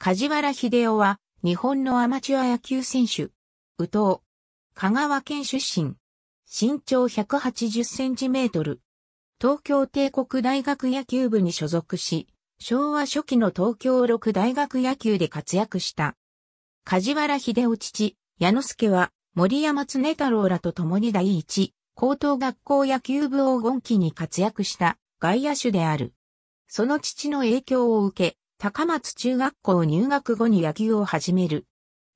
梶原秀夫は、日本のアマチュア野球選手。宇藤。香川県出身。身長180センチメートル。東京帝国大学野球部に所属し、昭和初期の東京六大学野球で活躍した。梶原秀夫父、矢之助は、森山常太郎らと共に第一、高等学校野球部黄金期に活躍した外野手である。その父の影響を受け、高松中学校入学後に野球を始める。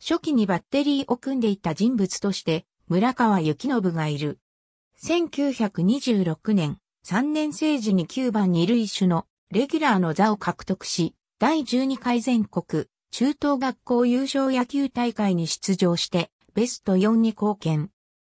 初期にバッテリーを組んでいた人物として、村川幸信がいる。1926年、3年生時に9番二塁手のレギュラーの座を獲得し、第12回全国中等学校優勝野球大会に出場して、ベスト4に貢献。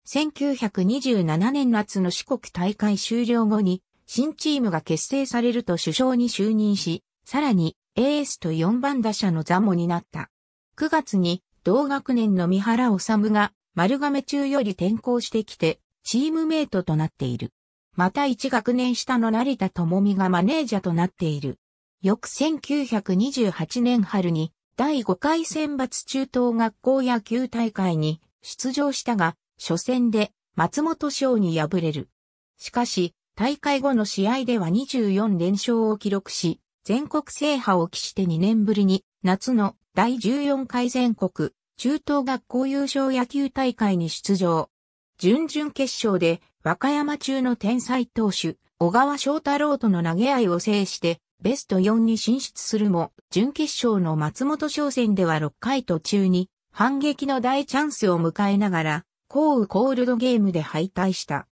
1927年夏の四国大会終了後に、新チームが結成されると首相に就任し、さらにエースと4番打者の座も担った。9月に同学年の三原治が丸亀中より転校してきて、チームメイトとなっている。また1学年下の成田智美がマネージャーとなっている。翌1928年春に第5回選抜中等学校野球大会に出場したが、初戦で松本賞に敗れる。しかし、大会後の試合では24連勝を記録し、全国制覇を期して2年ぶりに夏の第14回全国中等学校優勝野球大会に出場。準々決勝で和歌山中の天才投手、小川翔太郎との投げ合いを制してベスト4に進出するも、準決勝の松本商戦では6回途中に反撃の大チャンスを迎えながら、降雨コールドゲームで敗退した。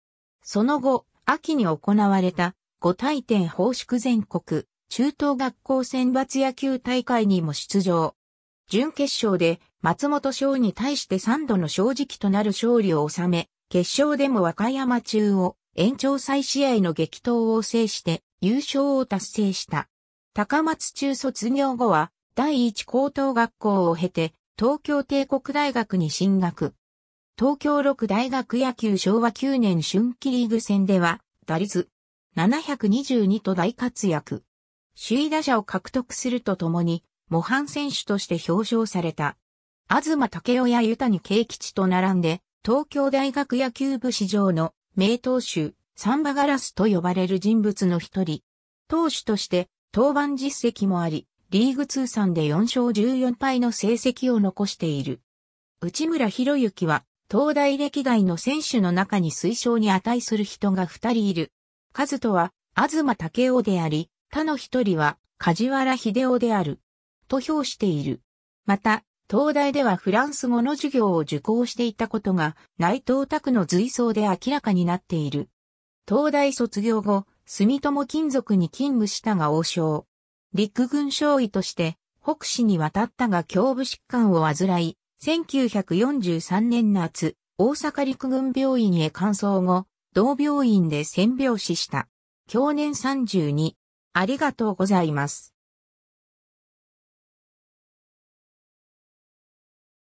その後、秋に行われた5大点報縮全国中等学校選抜野球大会にも出場。準決勝で松本翔に対して3度の正直となる勝利を収め、決勝でも和歌山中を延長再試合の激闘を制して優勝を達成した。高松中卒業後は第一高等学校を経て東京帝国大学に進学。東京六大学野球昭和9年春季リーグ戦では打率722と大活躍。首位打者を獲得するとともに、模範選手として表彰された。東武雄や湯谷慶吉と並んで、東京大学野球部史上の名投手、サンバガラスと呼ばれる人物の一人。投手として登板実績もあり、リーグ通算で4勝14敗の成績を残している。内村博之は、東大歴代の選手の中に推奨に値する人が二人いる。カズとは、東武雄であり、他の一人は梶原秀夫である。と評している。また、東大ではフランス語の授業を受講していたことが内藤拓の随想で明らかになっている。東大卒業後、住友金属に勤務したが王将。陸軍少尉として北市に渡ったが胸部疾患を患い、1943年夏、大阪陸軍病院へ乾送後、同病院で戦病死した。去年32、ありがとうございます。